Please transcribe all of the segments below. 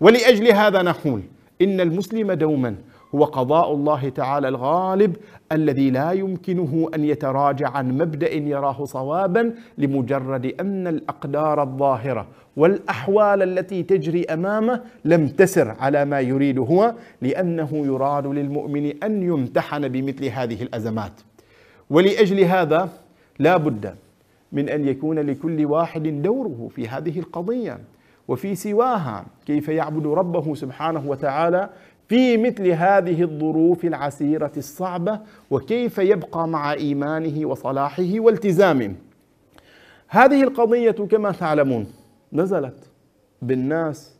ولأجل هذا نقول إن المسلم دوما هو قضاء الله تعالى الغالب الذي لا يمكنه أن يتراجع عن مبدأ يراه صوابا لمجرد أن الأقدار الظاهرة والأحوال التي تجري أمامه لم تسر على ما يريد هو لأنه يراد للمؤمن أن يمتحن بمثل هذه الأزمات ولأجل هذا لا بد من أن يكون لكل واحد دوره في هذه القضية وفي سواها كيف يعبد ربه سبحانه وتعالى في مثل هذه الظروف العسيرة الصعبة وكيف يبقى مع إيمانه وصلاحه والتزامه هذه القضية كما تعلمون نزلت بالناس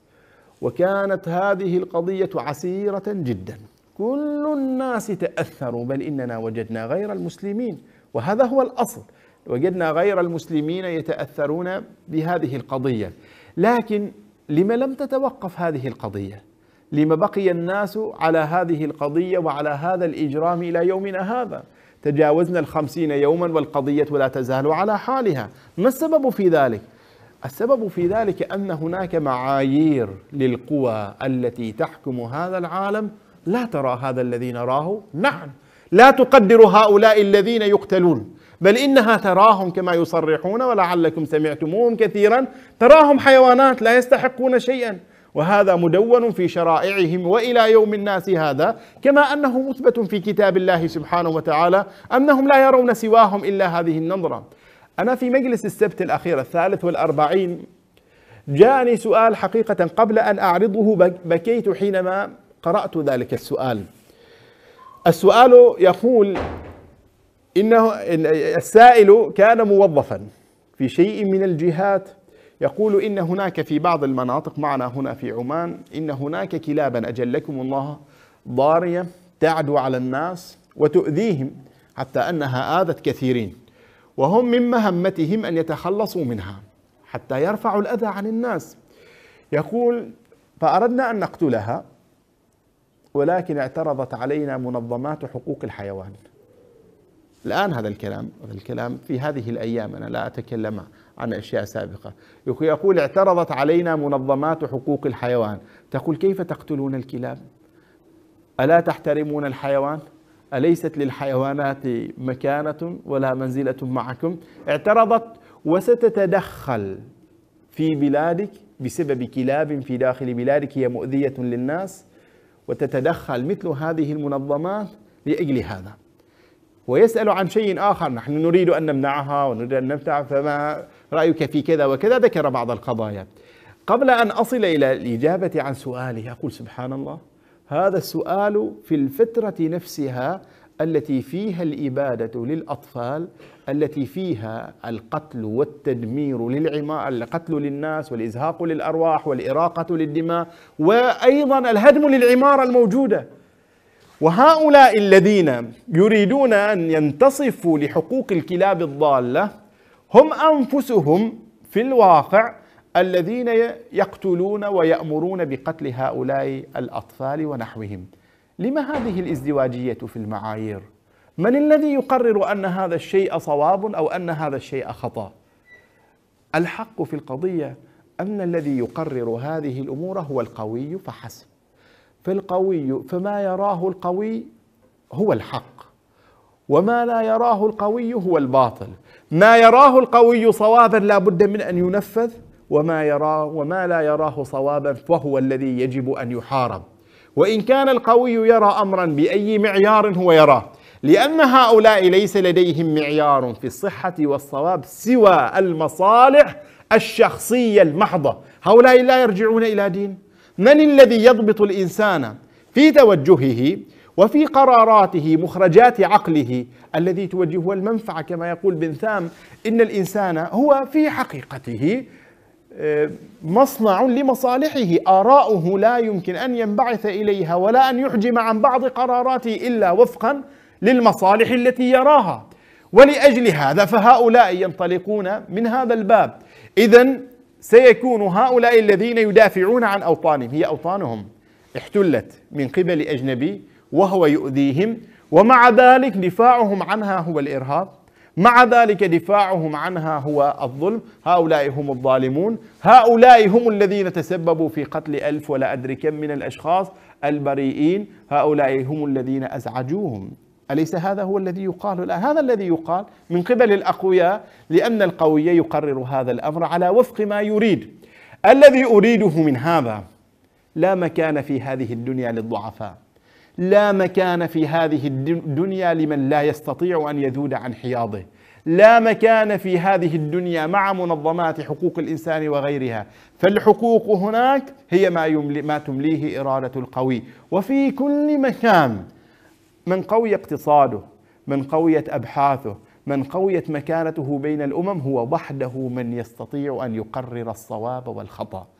وكانت هذه القضية عسيرة جدا كل الناس تأثروا بل إننا وجدنا غير المسلمين وهذا هو الأصل وجدنا غير المسلمين يتأثرون بهذه القضية لكن لما لم تتوقف هذه القضية لما بقي الناس على هذه القضية وعلى هذا الإجرام إلى يومنا هذا تجاوزنا الخمسين يوما والقضية لا تزال على حالها ما السبب في ذلك؟ السبب في ذلك أن هناك معايير للقوى التي تحكم هذا العالم لا ترى هذا الذي نراه نعم لا تقدر هؤلاء الذين يقتلون بل إنها تراهم كما يصرحون ولعلكم سمعتموهم كثيرا تراهم حيوانات لا يستحقون شيئا وهذا مدون في شرائعهم والى يوم الناس هذا كما انه مثبت في كتاب الله سبحانه وتعالى انهم لا يرون سواهم الا هذه النظره. انا في مجلس السبت الاخير الثالث والاربعين جاءني سؤال حقيقه قبل ان اعرضه بكيت حينما قرات ذلك السؤال. السؤال يقول إنه السائل كان موظفا في شيء من الجهات يقول إن هناك في بعض المناطق معنا هنا في عمان إن هناك كلابا أجلكم الله ضارية تعدو على الناس وتؤذيهم حتى أنها آذت كثيرين وهم من مهمتهم أن يتخلصوا منها حتى يرفعوا الأذى عن الناس يقول فأردنا أن نقتلها ولكن اعترضت علينا منظمات حقوق الحيوان الآن هذا الكلام هذا الكلام في هذه الأيام أنا لا أتكلم عن أشياء سابقة يقول اعترضت علينا منظمات حقوق الحيوان تقول كيف تقتلون الكلاب ألا تحترمون الحيوان أليست للحيوانات مكانة ولا منزلة معكم اعترضت وستتدخل في بلادك بسبب كلاب في داخل بلادك هي مؤذية للناس وتتدخل مثل هذه المنظمات لأجل هذا ويسأل عن شيء آخر نحن نريد أن نمنعها ونريد أن نمنع فما رأيك في كذا وكذا ذكر بعض القضايا قبل أن أصل إلى الإجابة عن سؤاله أقول سبحان الله هذا السؤال في الفترة نفسها التي فيها الإبادة للأطفال التي فيها القتل والتدمير للعمار القتل للناس والإزهاق للأرواح والإراقة للدماء وأيضا الهدم للعمارة الموجودة وهؤلاء الذين يريدون أن ينتصفوا لحقوق الكلاب الضالة هم أنفسهم في الواقع الذين يقتلون ويأمرون بقتل هؤلاء الأطفال ونحوهم لما هذه الازدواجية في المعايير؟ من الذي يقرر أن هذا الشيء صواب أو أن هذا الشيء خطأ؟ الحق في القضية أن الذي يقرر هذه الأمور هو القوي فحسب فالقوي فما يراه القوي هو الحق وما لا يراه القوي هو الباطل ما يراه القوي صوابا لا بد من أن ينفذ وما يراه وما لا يراه صوابا فهو الذي يجب أن يحارب وإن كان القوي يرى أمرا بأي معيار هو يراه لأن هؤلاء ليس لديهم معيار في الصحة والصواب سوى المصالح الشخصية المحضة هؤلاء لا يرجعون إلى دين من الذي يضبط الانسان في توجهه وفي قراراته مخرجات عقله الذي توجهه المنفعه كما يقول بن ثام ان الانسان هو في حقيقته آه، مصنع لمصالحه آراؤه لا يمكن أن ينبعث إليها ولا أن يحجم عن بعض قراراته إلا وفقا للمصالح التي يراها ولأجل هذا فهؤلاء ينطلقون من هذا الباب إذا سيكون هؤلاء الذين يدافعون عن أوطانهم هي أوطانهم احتلت من قبل أجنبي وهو يؤذيهم ومع ذلك دفاعهم عنها هو الإرهاب مع ذلك دفاعهم عنها هو الظلم هؤلاء هم الظالمون هؤلاء هم الذين تسببوا في قتل ألف ولا أدري كم من الأشخاص البريئين هؤلاء هم الذين أزعجوهم أليس هذا هو الذي يقال الآن هذا الذي يقال من قبل الأقوياء لأن القوي يقرر هذا الأمر على وفق ما يريد الذي أريده من هذا لا مكان في هذه الدنيا للضعفاء لا مكان في هذه الدنيا لمن لا يستطيع أن يذود عن حياضه لا مكان في هذه الدنيا مع منظمات حقوق الإنسان وغيرها فالحقوق هناك هي ما, يملي ما تمليه إرادة القوي وفي كل مكان من قوي اقتصاده من قويت أبحاثه من قويت مكانته بين الأمم هو وحده من يستطيع أن يقرر الصواب والخطأ